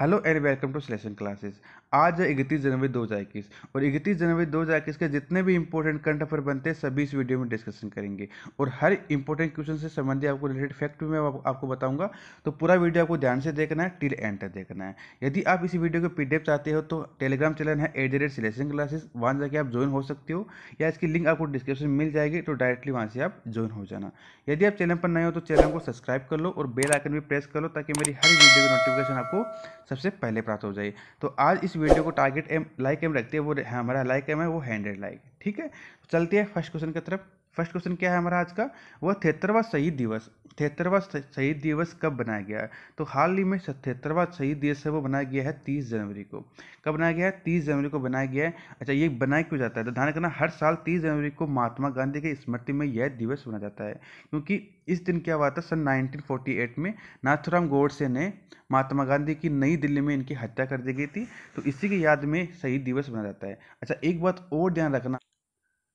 hello and welcome to selection classes आज है इकतीस जनवरी दो हज़ार इक्कीस और इकतीस जनवरी दो हज़ार इक्कीस के जितने भी इंपॉर्टेंट करंट अफेयर बनते हैं सभी इस वीडियो में डिस्कशन करेंगे और हर इंपॉर्टेंट क्वेश्चन से संबंधित आपको रिलेटेड फैक्ट भी मैं आप, आपको बताऊंगा तो पूरा वीडियो आपको ध्यान से देखना है टिल एंड तक देखना है यदि आप इसी वीडियो को पी चाहते हो तो टेलीग्राम चैनल है at the rate selection classes वहाँ जाके आप ज्वाइन हो सकते हो या इसकी लिंक आपको डिस्क्रिप्शन मिल जाएगी तो डायरेक्टली वहाँ से आप ज्वाइन हो जाना यदि आप चैनल पर नए हो तो चैनल को सब्सक्राइब कर लो और बेल आइकन भी प्रेस कर लो ताकि मेरी हर वीडियो की नोटिफिकेशन आपको सबसे पहले प्राप्त हो जाए तो आज इस वीडियो को टारगेट एम लाइक एम रखते हैं वो हमारा लाइक एम है वो हंड्रेड लाइक ठीक है तो चलते हैं फर्स्ट क्वेश्चन की तरफ फर्स्ट क्वेश्चन क्या है हमारा आज का वह थेतरवा शहीद दिवस थेतरवा शहीद दिवस कब बनाया गया है तो हाल ही में थेतरवा शहीद दिवस है वो बनाया गया है तीस जनवरी को कब बनाया गया है तीस जनवरी को बनाया गया है अच्छा ये बनाया क्यों जाता है तो ध्यान रखना हर साल तीस जनवरी को महात्मा गांधी की स्मृति में यह दिवस मनाया जाता है क्योंकि इस दिन क्या हुआ था सन 1948 में नाथुराम गोडसे ने महात्मा गांधी की नई दिल्ली में इनकी हत्या कर दी गई थी तो इसी की याद में शहीद दिवस मनाया जाता है अच्छा एक बात और ध्यान रखना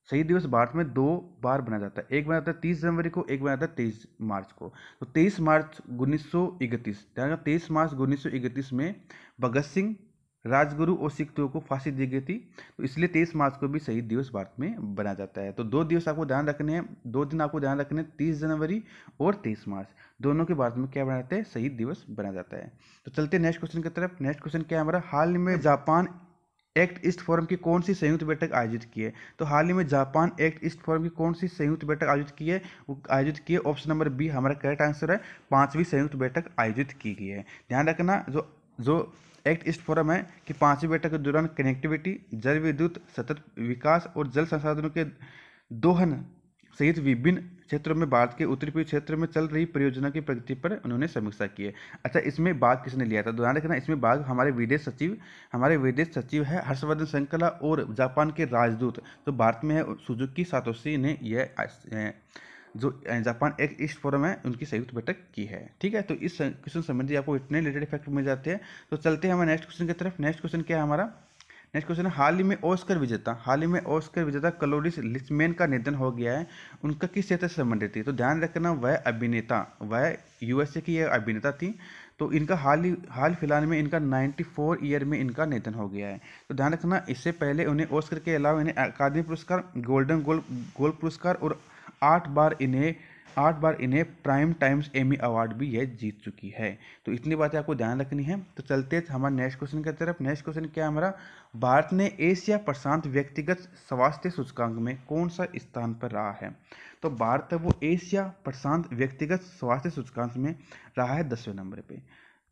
शहीद दिवस भारत में दो बार मनाया जाता है एक मनाया जाता है तीस जनवरी को एक मनाया जाता है तेईस मार्च को तो तेईस मार्च उन्नीस सौ इकतीस तेईस मार्च उन्नीस सौ इकतीस में भगत सिंह राजगुरु और सिख को फांसी दी गई थी तो इसलिए तेईस मार्च को भी शहीद दिवस भारत में बनाया जाता है तो दो दिवस आपको ध्यान रखने हैं दो दिन आपको ध्यान रखने हैं तीस जनवरी और तेईस मार्च दोनों के भारत में क्या बनाया जाता है शहीद दिवस बनाया जाता है तो चलते नेक्स्ट क्वेश्चन की तरफ नेक्स्ट क्वेश्चन क्या है हमारा हाल में जापान एक्ट ईस्ट फोरम की कौन सी संयुक्त बैठक आयोजित की है तो हाल ही में जापान एक्ट ईस्ट फोरम की कौन सी संयुक्त बैठक आयोजित की है वो आयोजित की है ऑप्शन नंबर बी हमारा करेक्ट आंसर है पांचवी संयुक्त बैठक आयोजित की गई है ध्यान रखना जो जो एक्ट ईस्ट फोरम है कि पांचवी बैठक के दौरान कनेक्टिविटी जल विद्युत सतत विकास और जल संसाधनों के दोहन सहित विभिन्न क्षेत्रों में भारत के उत्तरी पूर्व क्षेत्र में चल रही परियोजना की प्रगति पर उन्होंने समीक्षा की है अच्छा इसमें भाग किसने लिया था तो ध्यान रखना इसमें भाग हमारे विदेश सचिव हमारे विदेश सचिव है हर्षवर्धन श्रृंखला और जापान के राजदूत जो तो भारत में है सुजुकी सातोशी ने यह जो जापान एक ईस्ट फोरम है उनकी संयुक्त बैठक की है ठीक है तो इस क्वेश्चन संबंधी आपको इतने रिलेटेड फैक्ट मिल जाते हैं तो चलते हैं हमारे नेक्स्ट क्वेश्चन की तरफ नेक्स्ट क्वेश्चन क्या है हमारा नेक्स्ट क्वेश्चन है हाल ही में ओस्कर विजेता हाल ही में ओस्कर विजेता कलोरिस लिस्मेन का निधन हो गया है उनका किस क्षेत्र से संबंधित थी तो ध्यान रखना वह अभिनेता वह यूएसए की यह अभिनेता थी तो इनका हाल ही हाल फिलहाल में इनका 94 ईयर में इनका निधन हो गया है तो ध्यान रखना इससे पहले उन्हें ओस्कर के अलावा इन्हें अकादमी पुरस्कार गोल्डन गोल्ड गोल्ड पुरस्कार और आठ बार इन्हें आठ बार इन्हें प्राइम टाइम्स एमी अवार्ड भी यह जीत चुकी है तो इतनी बातें आपको ध्यान रखनी है तो चलते हमारे नेक्स्ट क्वेश्चन की तरफ नेक्स्ट क्वेश्चन क्या है हमारा भारत ने एशिया प्रशांत व्यक्तिगत स्वास्थ्य सूचकांक में कौन सा स्थान पर रहा है तो भारत वो एशिया प्रशांत व्यक्तिगत स्वास्थ्य सूचकांक में रहा है दसवें नंबर पर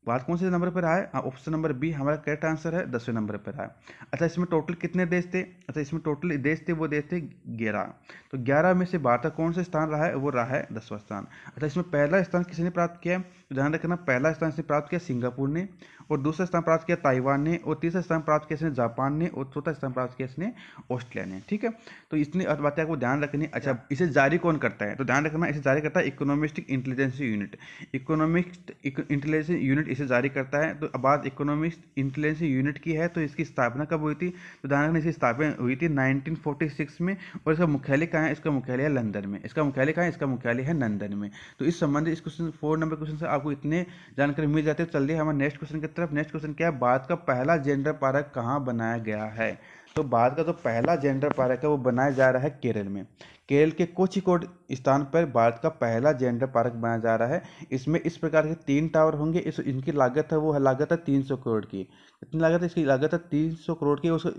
बात कौन से नंबर पर आया हाँ, ऑप्शन नंबर बी हमारा करेक्ट आंसर है दसवें नंबर पर आया अच्छा इसमें टोटल कितने देश थे अच्छा इसमें टोटल देश थे वो देश थे ग्यारह तो ग्यारह में से बारह कौन सा स्थान रहा है वो रहा है दसवां स्थान अच्छा इसमें पहला स्थान किसने प्राप्त किया है तो ध्यान रखना पहला स्थान इसने प्राप्त किया सिंगापुर ने और दूसरा स्थान प्राप्त किया ताइवान ने और तीसरा स्थान प्राप्त किया इसने जापान ने और चौथा स्थान प्राप्त किया इसने ऑस्ट्रेलिया ने ठीक है तो इसने बातें आपको ध्यान रखनी अच्छा इसे जारी कौन करता है तो ध्यान रखना इसे जारी करता है economistic intelligence unit economic intelligence unit इसे जारी करता है तो बात इकोनॉमिक इंटेलिजेंस यूनिट की है तो इसकी स्थापना कब हुई थी तो ध्यान रखना इसकी स्थापना हुई थी नाइनटीन में और इसका मुख्यालय कहाँ है इसका मुख्यालय है लंदन में इसका मुख्यालय कहाँ है इसका मुख्यालय है लंदन में तो इस संबंधित इस क्वेश्चन फोर नंबर क्वेश्चन से आपको इतने जानकारी मिल जाती है तो चलिए हमारे नेक्स्ट क्वेश्चन की तरफ नेक्स्ट क्वेश्चन क्या है भारत का पहला जेंडर पार्क कहाँ बनाया गया है तो भारत का जो तो पहला जेंडर पार्क है वो बनाया जा रहा है केरल में केरल के कोचिकोड स्थान पर भारत का पहला जेंडर पार्क बनाया जा रहा है इसमें इस प्रकार के तीन टावर होंगे इस इनकी लागत है वो है लागत है तीन सौ करोड़ की इतनी लागत है इसकी लागत है तीन सौ करोड़ की उसका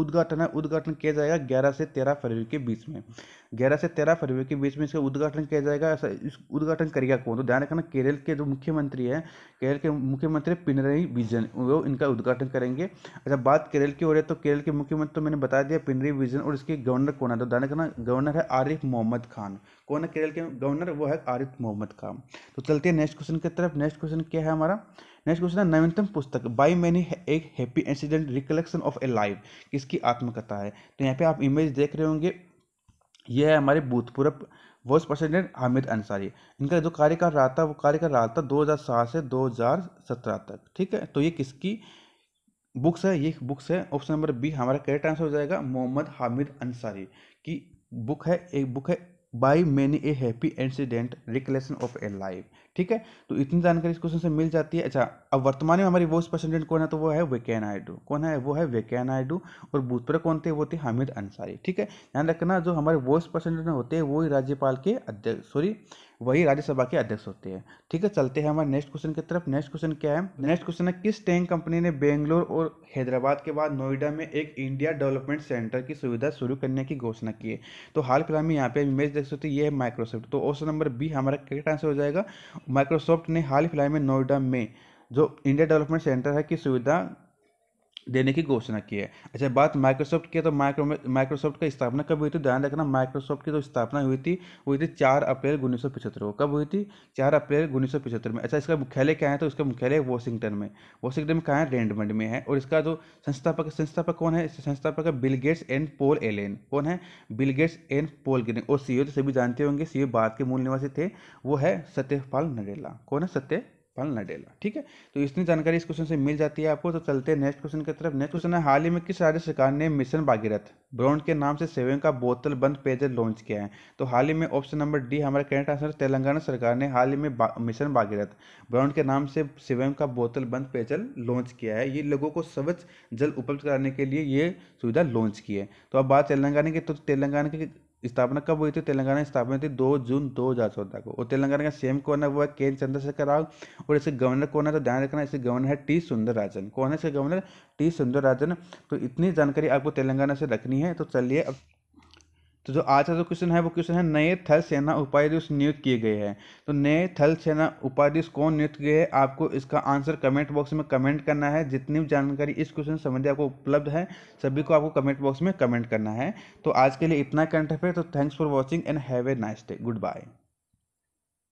उद्घाटन है उद्घाटन किया जाएगा ग्यारह से तेरह फरवरी के बीच में ग्यारह से तेरह फरवरी के बीच में इसका उद्घाटन किया जाएगा इस उद्घाटन करेगा कौन तो ध्यान रखना केरल के जो मुख्यमंत्री हैं केरल के मुख्यमंत्री पिनरई विजन वो इनका उद्घाटन करेंगे अच्छा बात केरल की हो रही है तो केरल के मुख्यमंत्री तो मैंने बता दिया पिनरई विजन और इसके गवर्नर कौन है तो ध्यान रखना गवर्नर है आरिफ मोहम्मद खान कौन है केरल के गवर्नर वो है आरिफ मोहम्मद खान तो चलते हैं नेक्स्ट क्वेश्चन की तरफ नेक्स्ट क्वेश्चन क्या है हमारा नेक्स्ट क्वेश्चन है नवीनतम पुस्तक बाई मैनी एक happy incident recollection of a life किसकी आत्मकथा है तो यहाँ पे आप इमेज देख रहे होंगे यह है हमारे भूतपूर्व वाइस प्रेसिडेंट हामिद अंसारी इनका जो कार्यकाल रहा था वो कार्यकाल रहा था दो से दो तक ठीक है तो ये किसकी बुक्स है ये बुक्स है ऑप्शन नंबर बी हमारा करेक्ट आंसर हो जाएगा मोहम्मद हामिद अंसारी की बुक है एक बुक है by many a happy incident recollection of a life ठीक है तो इतनी जानकारी इस क्वेश्चन से मिल जाती है अच्छा अब वर्तमान में हमारी वॉइस प्रेसिडेंट कौन है तो वो है वेकैन नायडू कौन है वो है वेकैन नायडू और भूतपूर्व कौन थे वो थे हामिद अंसारी ठीक है ध्यान रखना जो हमारे वॉइस प्रेसिडेंट होते हैं वो ही राज्यपाल के अध्यक्ष सॉरी वही राज्यसभा के अध्यक्ष होते हैं ठीक है चलते हैं हमारे नेक्स्ट क्वेश्चन की तरफ नेक्स्ट क्वेश्चन क्या है नेक्स्ट क्वेश्चन है किस टैंक कंपनी ने बेंगलोर और हैदराबाद के बाद नोएडा में एक इंडिया डेवलपमेंट सेंटर की सुविधा शुरू करने की घोषणा की है तो हाल फिलहाल में यहाँ पे इमेज देख सकते ये है माइक्रोसॉफ्ट तो ऑप्शन नंबर बी हमारा करेक्ट आंसर हो जाएगा माइक्रोसॉफ्ट ने हाल फिलहाल में नोएडा में जो इंडिया डेवलपमेंट सेंटर है की सुविधा देने की घोषणा की है अच्छा बात माइक्रोसॉफ्ट की है तो माइक्रो माइक्रोसॉफ्ट का स्थापना कब हुई थी ध्यान रखना माइक्रोसॉफ्ट की जो तो स्थापना हुई थी हुई थी चार अप्रैल उन्नीस सौ पचहत्तर को कब हुई थी चार अप्रैल उन्नीस सौ पचहत्तर में अच्छा इसका मुख्यालय कहाँ है तो इसका मुख्यालय वॉशिंगटन में वॉशिंगटन में कहाँ है रेंडमंड में है और इसका जो संस्थापक संस्थापक कौन है संस्थापक है Bill Gates and Paul Allen कौन है Bill Gates and Paul Green और सी e तो सभी जानते होंगे सी भारत e के मूल निवासी थे वो है सत्यपाल नरेला कौन है सत्य पल नडेला ठीक है तो इतनी जानकारी इस क्वेश्चन से मिल जाती है आपको तो चलते हैं नेक्स्ट क्वेश्चन की तरफ नेक्स्ट क्वेश्चन है हाल ही में किस राज्य सरकार ने मिशन भागीरथ ब्रॉन्ड के नाम से सेवन का बोतल बंद पेयजल लॉन्च किया है तो हाल ही में ऑप्शन नंबर डी हमारा करेंट आंसर तेलंगाना सरकार ने हाल ही में मिशन भागीरथ ब्रॉन्ड के नाम से सेवन का बोतल बंद पेयजल लॉन्च किया है ये लोगों को स्वच्छ जल उपलब्ध कराने के लिए ये सुविधा लॉन्च की है तो अब बात तेलंगाना की तो तेलंगाना के स्थापना कब हुई थी तेलंगाना की स्थापना थी दो जून दो हज़ार चौदह को और तेलंगाना का सेम कौन है वो है के चंद्रशेखर राव और इसके गवर्नर कौन है तो ध्यान रखना इसके गवर्नर है टी सुंदर राजन कौन है इसके गवर्नर टी सुंदर राजन तो इतनी जानकारी आपको तेलंगाना से रखनी है तो चलिए अब तो जो आज का जो क्वेश्चन है वो क्वेश्चन है नए थल सेना उपाध्यक्ष नियुक्त किए गए हैं तो नए थल सेना उपाध्यक्ष कौन नियुक्त किए हैं आपको इसका आंसर कमेंट बॉक्स में कमेंट करना है जितनी भी जानकारी इस क्वेश्चन संबंधी आपको उपलब्ध है सभी को आपको कमेंट बॉक्स में कमेंट करना है तो आज के लिए इतना कंटेंट है तो thanks for watching and have a nice day good bye